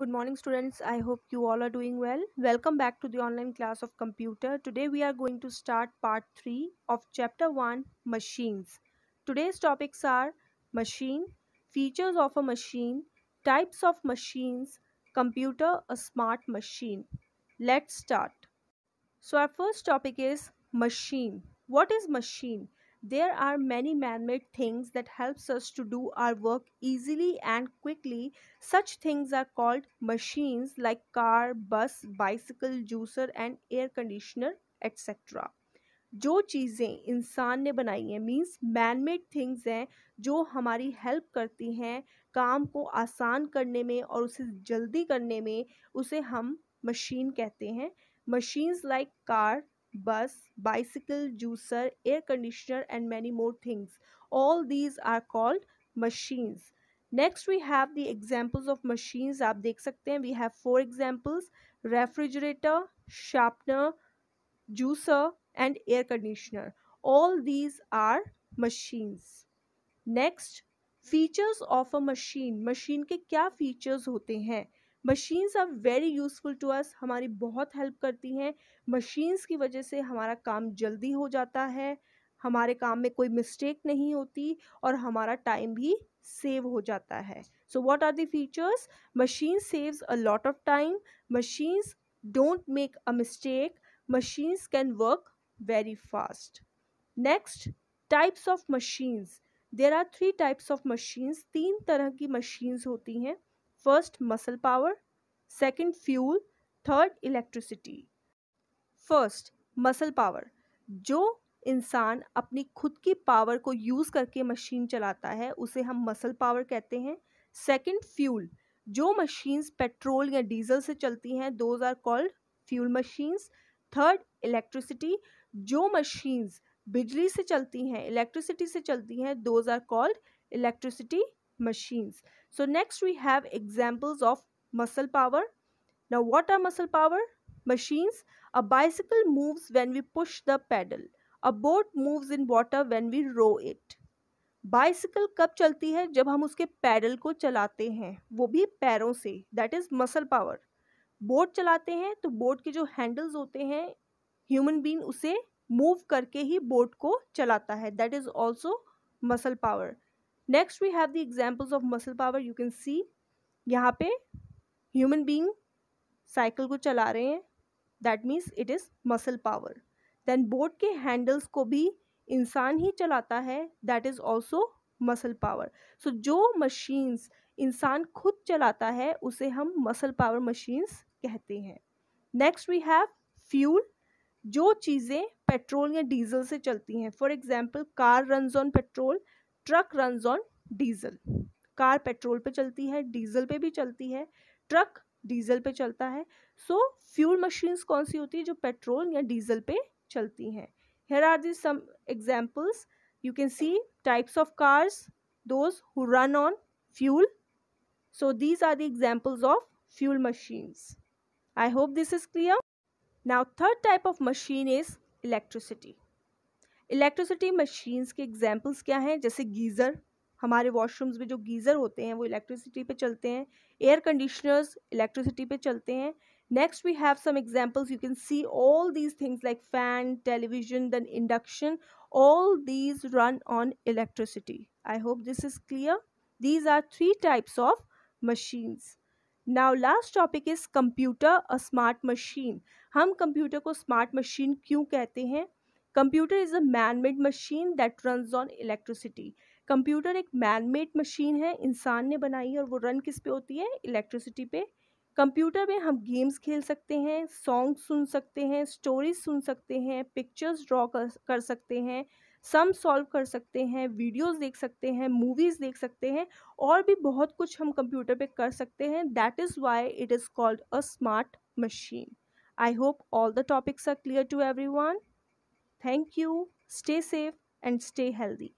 Good morning students. I hope you all are doing well. Welcome back to the online class of computer. Today we are going to start part 3 of chapter 1 machines. Today's topics are machine, features of a machine, types of machines, computer, a smart machine. Let's start. So our first topic is machine. What is machine? There are many man-made things that helps us to do our work easily and quickly. Such things are called machines like car, bus, bicycle, juicer and air conditioner etc. जो चीज़ें इंसान ने बनाई हैं means man made things हैं जो हमारी help करती हैं काम को आसान करने में और उसे जल्दी करने में उसे हम मशीन कहते हैं machines like car bus bicycle juicer air conditioner and many more things. All these are called machines. Next we have the examples of machines आप देख सकते हैं we have four examples refrigerator sharpener juicer and air conditioner all these are machines next features of a machine machine के क्या features होते हैं machines are very useful to us हमारी बहुत हेल्प करती हैं मशीन्स की वजह से हमारा काम जल्दी हो जाता है हमारे काम में कोई मिस्टेक नहीं होती और हमारा टाइम भी सेव हो जाता है so what are the features machine saves a lot of time machines don't make a mistake machines can work very fast next types of machines there are three types of machines तीन तरह की machines होती हैं first muscle power second fuel third electricity first muscle power जो इंसान अपनी खुद की पावर को यूज़ करके मशीन चलाता है उसे हम मसल पावर कहते हैं सेकंड फ्यूल जो मशीन्स पेट्रोल या डीजल से चलती हैं those are called fuel machines third electricity जो मशीन्स बिजली से चलती हैं इलेक्ट्रिसिटी से चलती हैं those are called electricity machines. So next we have examples of muscle power. Now what are muscle power? Machines. A bicycle moves when we push the pedal. A boat moves in water when we row it. Bicycle कब चलती है जब हम उसके pedal को चलाते हैं वो भी पैरों से that is muscle power boat चलाते हैं तो बोट के जो हैंडल्स होते हैं ह्यूमन बीइंग उसे मूव करके ही बोट को चलाता है that is also muscle power next we have the examples of muscle power you can see यहाँ पे ह्यूमन बींग साइकिल को चला रहे हैं that means it is muscle power then boat के हैंडल्स को भी इंसान ही चलाता है that is also muscle power so जो मशीन्स इंसान खुद चलाता है उसे हम मसल पावर मशीन्स कहते हैं नेक्स्ट वी हैव फ्यूल जो चीज़ें पेट्रोल या डीजल से चलती हैं for example car runs on petrol truck run on diesel car petrol पे चलती है डीजल पे भी चलती है ट्रक डीजल पे चलता है सो फ्यूल मशीन्स कौन सी होती है जो पेट्रोल या डीजल पे चलती हैं here are the some examples you can see types of cars those who run on fuel so these are the examples of fuel machines I hope this is clear now third type of machine is electricity electricity machines के examples क्या हैं जैसे geyser हमारे washrooms में जो geyser होते हैं वो इलेक्ट्रिसिटी पे चलते हैं एयर कंडीशनर्स इलेक्ट्रिसिटी पे चलते हैं next we have some examples you can see all these things like fan television then induction all these run on electricity I hope this is clear these are three types of machines now last topic is computer a smart machine हम computer को smart machine क्यों कहते हैं computer is a man made machine that run on electricity computer एक man made machine है इंसान ने बनाई है और वो रन किस पे होती है इलेक्ट्रिसिटी पे कंप्यूटर में हम गेम्स खेल सकते हैं सॉन्ग सुन सकते हैं स्टोरीज सुन सकते हैं पिक्चर्स ड्रॉ कर, कर सकते हैं सम सॉल्व कर सकते हैं वीडियोस देख सकते हैं मूवीज़ देख सकते हैं और भी बहुत कुछ हम कंप्यूटर पे कर सकते हैं that is why it is called a smart machine I hope all the topics are clear to everyone Thank you. Stay safe and stay healthy.